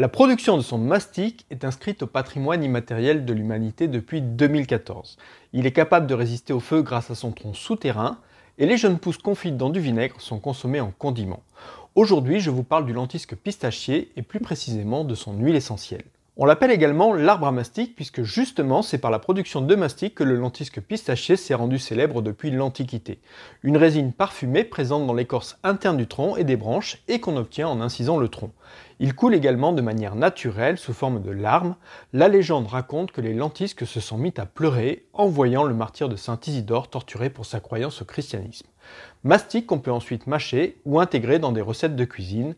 La production de son mastic est inscrite au patrimoine immatériel de l'humanité depuis 2014. Il est capable de résister au feu grâce à son tronc souterrain, et les jeunes pousses confites dans du vinaigre sont consommées en condiment. Aujourd'hui, je vous parle du lentisque pistachier et plus précisément de son huile essentielle. On l'appelle également l'arbre à mastic puisque justement c'est par la production de mastic que le lentisque pistachier s'est rendu célèbre depuis l'Antiquité. Une résine parfumée présente dans l'écorce interne du tronc et des branches et qu'on obtient en incisant le tronc. Il coule également de manière naturelle sous forme de larmes. La légende raconte que les lentisques se sont mis à pleurer en voyant le martyr de Saint Isidore torturé pour sa croyance au christianisme. Mastic qu'on peut ensuite mâcher ou intégrer dans des recettes de cuisine.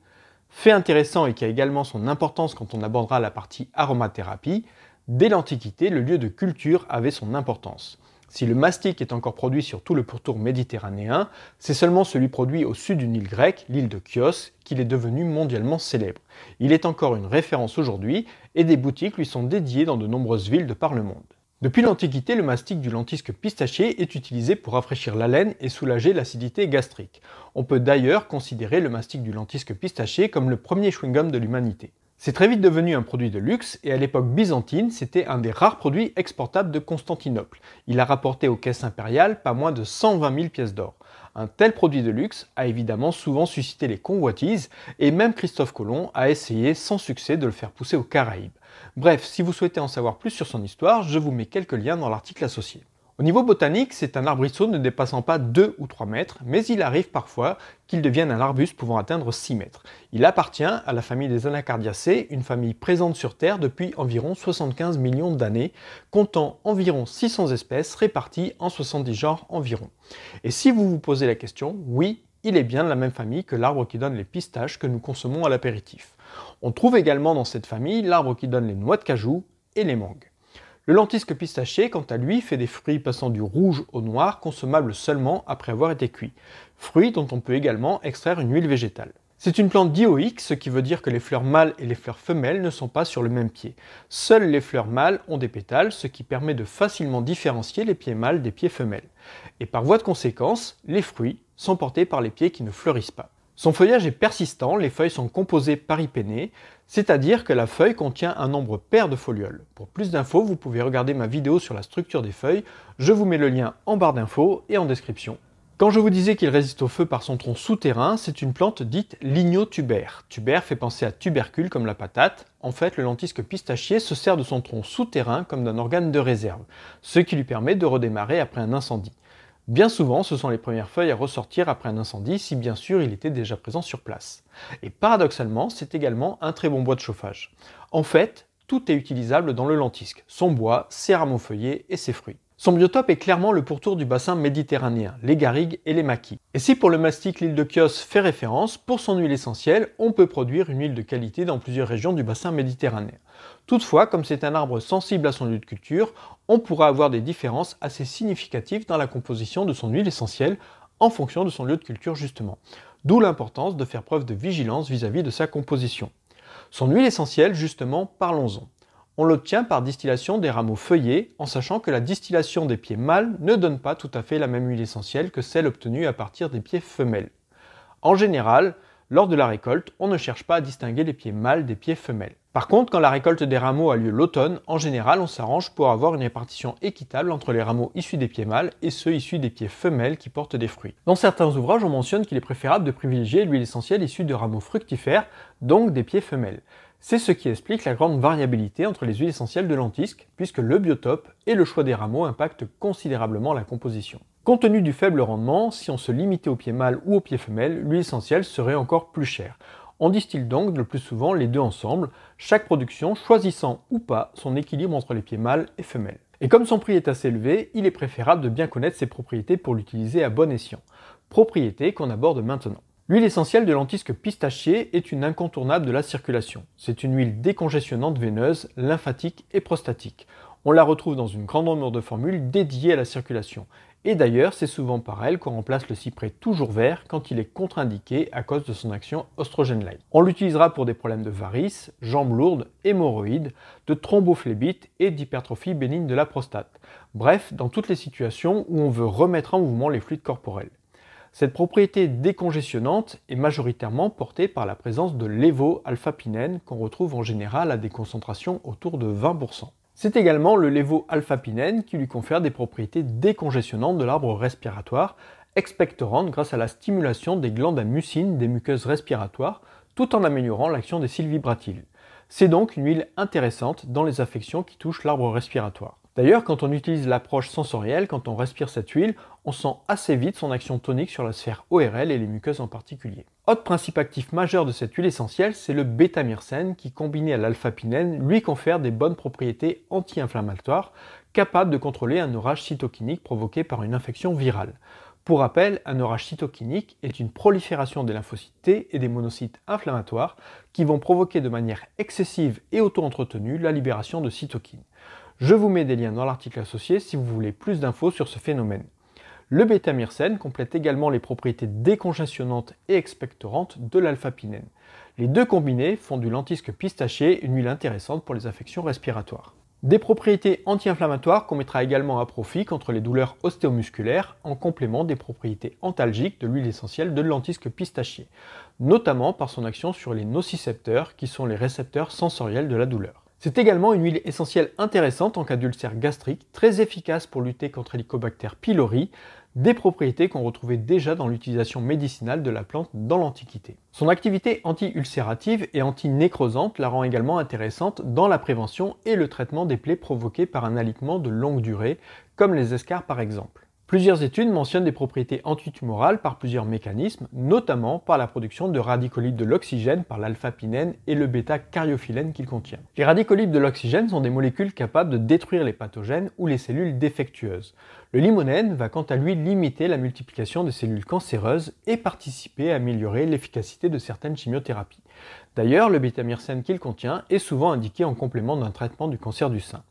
Fait intéressant et qui a également son importance quand on abordera la partie aromathérapie, dès l'Antiquité, le lieu de culture avait son importance. Si le mastic est encore produit sur tout le pourtour méditerranéen, c'est seulement celui produit au sud d'une île grecque, l'île de Chios, qu'il est devenu mondialement célèbre. Il est encore une référence aujourd'hui et des boutiques lui sont dédiées dans de nombreuses villes de par le monde. Depuis l'Antiquité, le mastic du lentisque pistaché est utilisé pour rafraîchir la laine et soulager l'acidité gastrique. On peut d'ailleurs considérer le mastic du lentisque pistaché comme le premier chewing-gum de l'humanité. C'est très vite devenu un produit de luxe et à l'époque byzantine, c'était un des rares produits exportables de Constantinople. Il a rapporté aux caisses impériales pas moins de 120 000 pièces d'or. Un tel produit de luxe a évidemment souvent suscité les convoitises et même Christophe Colomb a essayé sans succès de le faire pousser aux Caraïbes. Bref, si vous souhaitez en savoir plus sur son histoire, je vous mets quelques liens dans l'article associé. Au niveau botanique, c'est un arbrisseau ne dépassant pas 2 ou 3 mètres, mais il arrive parfois qu'il devienne un arbuste pouvant atteindre 6 mètres. Il appartient à la famille des Anacardiacées, une famille présente sur Terre depuis environ 75 millions d'années, comptant environ 600 espèces réparties en 70 genres environ. Et si vous vous posez la question, oui, il est bien de la même famille que l'arbre qui donne les pistaches que nous consommons à l'apéritif. On trouve également dans cette famille l'arbre qui donne les noix de cajou et les mangues. Le lentisque pistaché, quant à lui, fait des fruits passant du rouge au noir, consommables seulement après avoir été cuits, fruits dont on peut également extraire une huile végétale. C'est une plante dioïque, ce qui veut dire que les fleurs mâles et les fleurs femelles ne sont pas sur le même pied. Seules les fleurs mâles ont des pétales, ce qui permet de facilement différencier les pieds mâles des pieds femelles. Et par voie de conséquence, les fruits sont portés par les pieds qui ne fleurissent pas. Son feuillage est persistant, les feuilles sont composées paripennées, c'est-à-dire que la feuille contient un nombre pair de folioles. Pour plus d'infos, vous pouvez regarder ma vidéo sur la structure des feuilles, je vous mets le lien en barre d'infos et en description. Quand je vous disais qu'il résiste au feu par son tronc souterrain, c'est une plante dite lignotubère. Tubère fait penser à tubercule comme la patate. En fait, le lentisque pistachier se sert de son tronc souterrain comme d'un organe de réserve, ce qui lui permet de redémarrer après un incendie. Bien souvent, ce sont les premières feuilles à ressortir après un incendie si bien sûr il était déjà présent sur place. Et paradoxalement, c'est également un très bon bois de chauffage. En fait, tout est utilisable dans le lentisque, son bois, ses rameaux feuillés et ses fruits. Son biotope est clairement le pourtour du bassin méditerranéen, les garrigues et les maquis. Et si pour le mastic l'île de Chios fait référence, pour son huile essentielle, on peut produire une huile de qualité dans plusieurs régions du bassin méditerranéen. Toutefois, comme c'est un arbre sensible à son lieu de culture, on pourra avoir des différences assez significatives dans la composition de son huile essentielle en fonction de son lieu de culture justement. D'où l'importance de faire preuve de vigilance vis à -vis de sa composition. Son huile essentielle, justement, parlons-en. On l'obtient par distillation des rameaux feuillés, en sachant que la distillation des pieds mâles ne donne pas tout à fait la même huile essentielle que celle obtenue à partir des pieds femelles. En général, lors de la récolte, on ne cherche pas à distinguer les pieds mâles des pieds femelles. Par contre, quand la récolte des rameaux a lieu l'automne, en général, on s'arrange pour avoir une répartition équitable entre les rameaux issus des pieds mâles et ceux issus des pieds femelles qui portent des fruits. Dans certains ouvrages, on mentionne qu'il est préférable de privilégier l'huile essentielle issue de rameaux fructifères, donc des pieds femelles. C'est ce qui explique la grande variabilité entre les huiles essentielles de l'Antisque, puisque le biotope et le choix des rameaux impactent considérablement la composition. Compte tenu du faible rendement, si on se limitait au pied mâle ou au pied femelle, l'huile essentielle serait encore plus chère. On distille donc le plus souvent les deux ensemble, chaque production choisissant ou pas son équilibre entre les pieds mâles et femelles. Et comme son prix est assez élevé, il est préférable de bien connaître ses propriétés pour l'utiliser à bon escient. Propriétés qu'on aborde maintenant. L'huile essentielle de lentisque pistachier est une incontournable de la circulation. C'est une huile décongestionnante veineuse, lymphatique et prostatique. On la retrouve dans une grande nombre de formules dédiées à la circulation. Et d'ailleurs, c'est souvent par elle qu'on remplace le cyprès toujours vert quand il est contre-indiqué à cause de son action oestrogène On l'utilisera pour des problèmes de varices, jambes lourdes, hémorroïdes, de thrombophlébite et d'hypertrophie bénigne de la prostate. Bref, dans toutes les situations où on veut remettre en mouvement les fluides corporels. Cette propriété décongestionnante est majoritairement portée par la présence de lévo pinène qu'on retrouve en général à des concentrations autour de 20%. C'est également le lévo pinène qui lui confère des propriétés décongestionnantes de l'arbre respiratoire, expectorantes grâce à la stimulation des glandes à mucine des muqueuses respiratoires, tout en améliorant l'action des cils vibratiles. C'est donc une huile intéressante dans les affections qui touchent l'arbre respiratoire. D'ailleurs, quand on utilise l'approche sensorielle, quand on respire cette huile, on sent assez vite son action tonique sur la sphère ORL et les muqueuses en particulier. Autre principe actif majeur de cette huile essentielle, c'est le bêta-myrcène qui, combiné à l'alpha-pinène, lui confère des bonnes propriétés anti-inflammatoires capables de contrôler un orage cytokinique provoqué par une infection virale. Pour rappel, un orage cytokinique est une prolifération des lymphocytes T et des monocytes inflammatoires qui vont provoquer de manière excessive et auto-entretenue la libération de cytokines. Je vous mets des liens dans l'article associé si vous voulez plus d'infos sur ce phénomène. Le bêta-myrcène complète également les propriétés décongestionnantes et expectorantes de l'alpha-pinène. Les deux combinés font du lentisque pistaché une huile intéressante pour les infections respiratoires. Des propriétés anti-inflammatoires qu'on mettra également à profit contre les douleurs ostéomusculaires en complément des propriétés antalgiques de l'huile essentielle de lentisque pistachier, notamment par son action sur les nocicepteurs qui sont les récepteurs sensoriels de la douleur. C'est également une huile essentielle intéressante en cas d'ulcère gastrique, très efficace pour lutter contre Helicobacter pylori, des propriétés qu'on retrouvait déjà dans l'utilisation médicinale de la plante dans l'Antiquité. Son activité anti-ulcérative et anti-nécrosante la rend également intéressante dans la prévention et le traitement des plaies provoquées par un alitement de longue durée, comme les escarres par exemple. Plusieurs études mentionnent des propriétés antitumorales par plusieurs mécanismes, notamment par la production de radicaux de l'oxygène par l'alpha-pinène et le bêta caryophyllène qu'il contient. Les radicolibes de l'oxygène sont des molécules capables de détruire les pathogènes ou les cellules défectueuses. Le limonène va quant à lui limiter la multiplication des cellules cancéreuses et participer à améliorer l'efficacité de certaines chimiothérapies. D'ailleurs, le bêta-myrcène qu'il contient est souvent indiqué en complément d'un traitement du cancer du sein.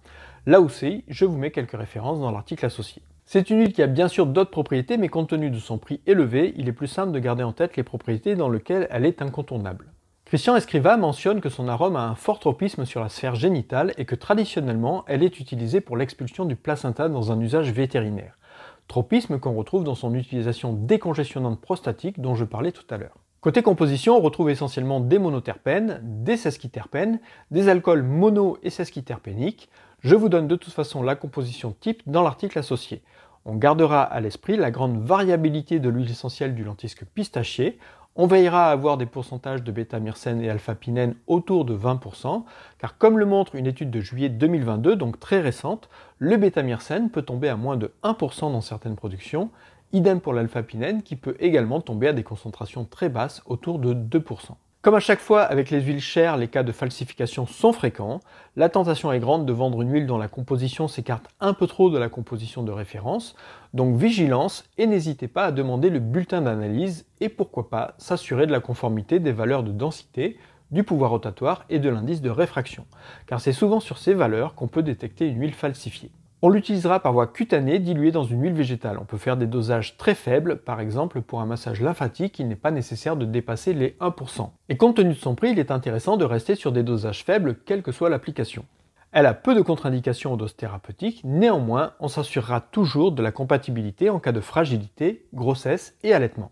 Là aussi, je vous mets quelques références dans l'article associé. C'est une huile qui a bien sûr d'autres propriétés, mais compte tenu de son prix élevé, il est plus simple de garder en tête les propriétés dans lesquelles elle est incontournable. Christian Escriva mentionne que son arôme a un fort tropisme sur la sphère génitale et que traditionnellement, elle est utilisée pour l'expulsion du placenta dans un usage vétérinaire. Tropisme qu'on retrouve dans son utilisation décongestionnante prostatique dont je parlais tout à l'heure. Côté composition, on retrouve essentiellement des monoterpènes, des sesquiterpènes, des alcools mono- et sesquiterpéniques, je vous donne de toute façon la composition type dans l'article associé. On gardera à l'esprit la grande variabilité de l'huile essentielle du lentisque pistachier. On veillera à avoir des pourcentages de bêta-myrcène et alpha-pinène autour de 20%, car comme le montre une étude de juillet 2022, donc très récente, le bêta-myrcène peut tomber à moins de 1% dans certaines productions, idem pour l'alpha-pinène qui peut également tomber à des concentrations très basses autour de 2%. Comme à chaque fois avec les huiles chères, les cas de falsification sont fréquents. La tentation est grande de vendre une huile dont la composition s'écarte un peu trop de la composition de référence. Donc vigilance et n'hésitez pas à demander le bulletin d'analyse et pourquoi pas s'assurer de la conformité des valeurs de densité, du pouvoir rotatoire et de l'indice de réfraction. Car c'est souvent sur ces valeurs qu'on peut détecter une huile falsifiée. On l'utilisera par voie cutanée diluée dans une huile végétale. On peut faire des dosages très faibles, par exemple pour un massage lymphatique, il n'est pas nécessaire de dépasser les 1%. Et compte tenu de son prix, il est intéressant de rester sur des dosages faibles, quelle que soit l'application. Elle a peu de contre-indications aux doses thérapeutiques, néanmoins, on s'assurera toujours de la compatibilité en cas de fragilité, grossesse et allaitement.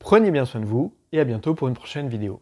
Prenez bien soin de vous et à bientôt pour une prochaine vidéo.